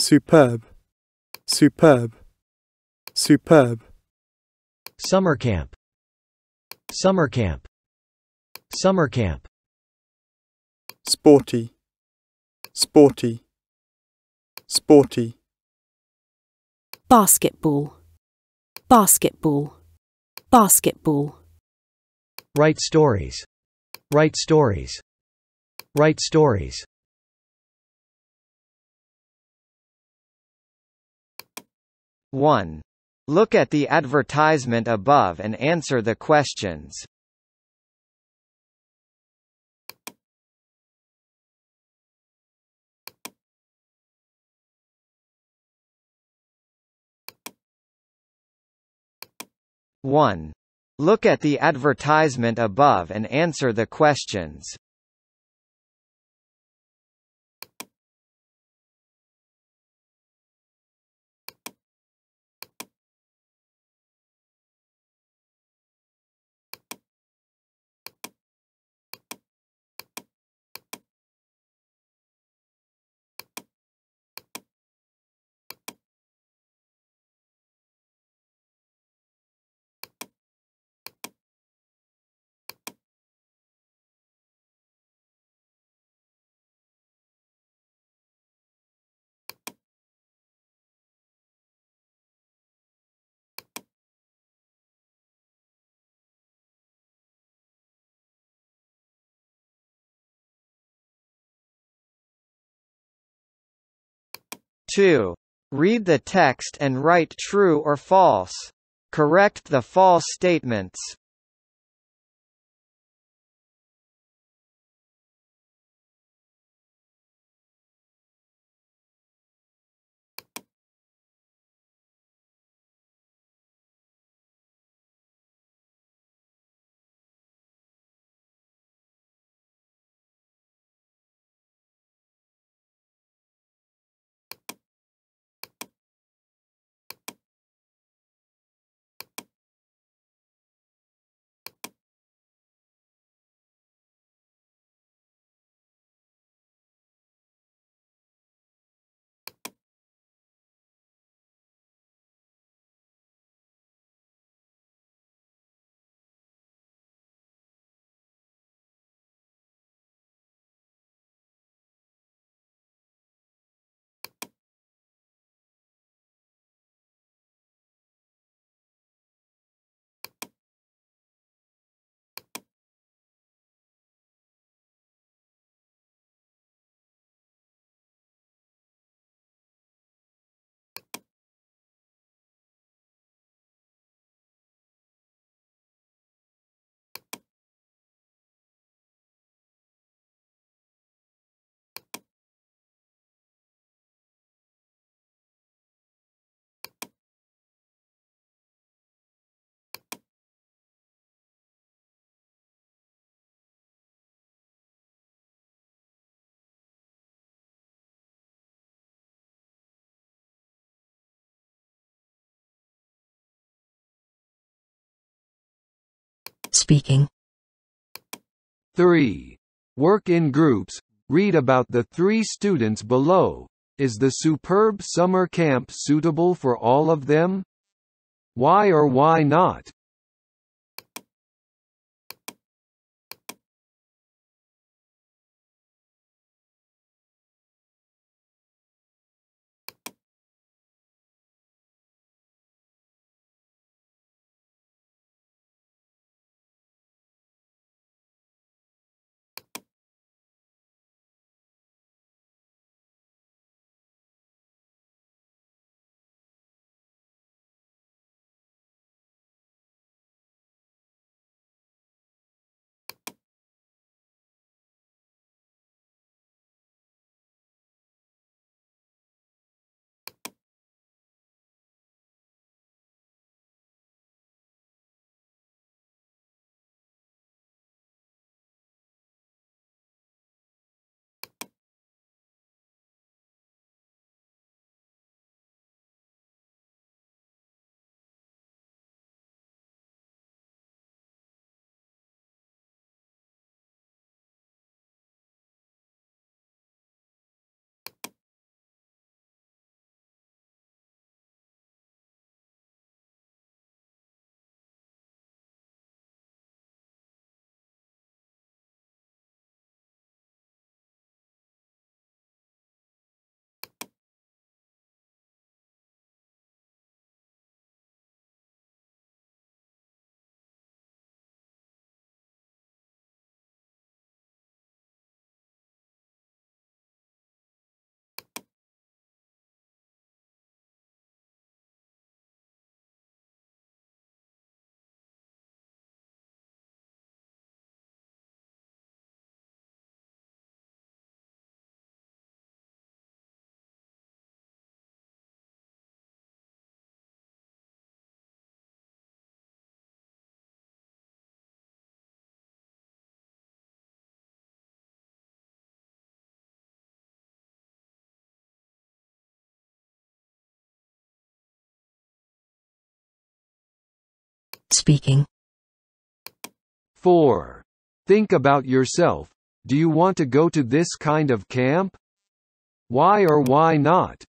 superb, superb, superb. Summer camp, summer camp, summer camp. Sporty, sporty, sporty. Basketball, basketball, basketball. Write stories, write stories, write stories. 1. Look at the advertisement above and answer the questions. One. Look at the advertisement above and answer the questions. 2. Read the text and write true or false. Correct the false statements. speaking. 3. Work in groups. Read about the three students below. Is the superb summer camp suitable for all of them? Why or why not? speaking. 4. Think about yourself. Do you want to go to this kind of camp? Why or why not?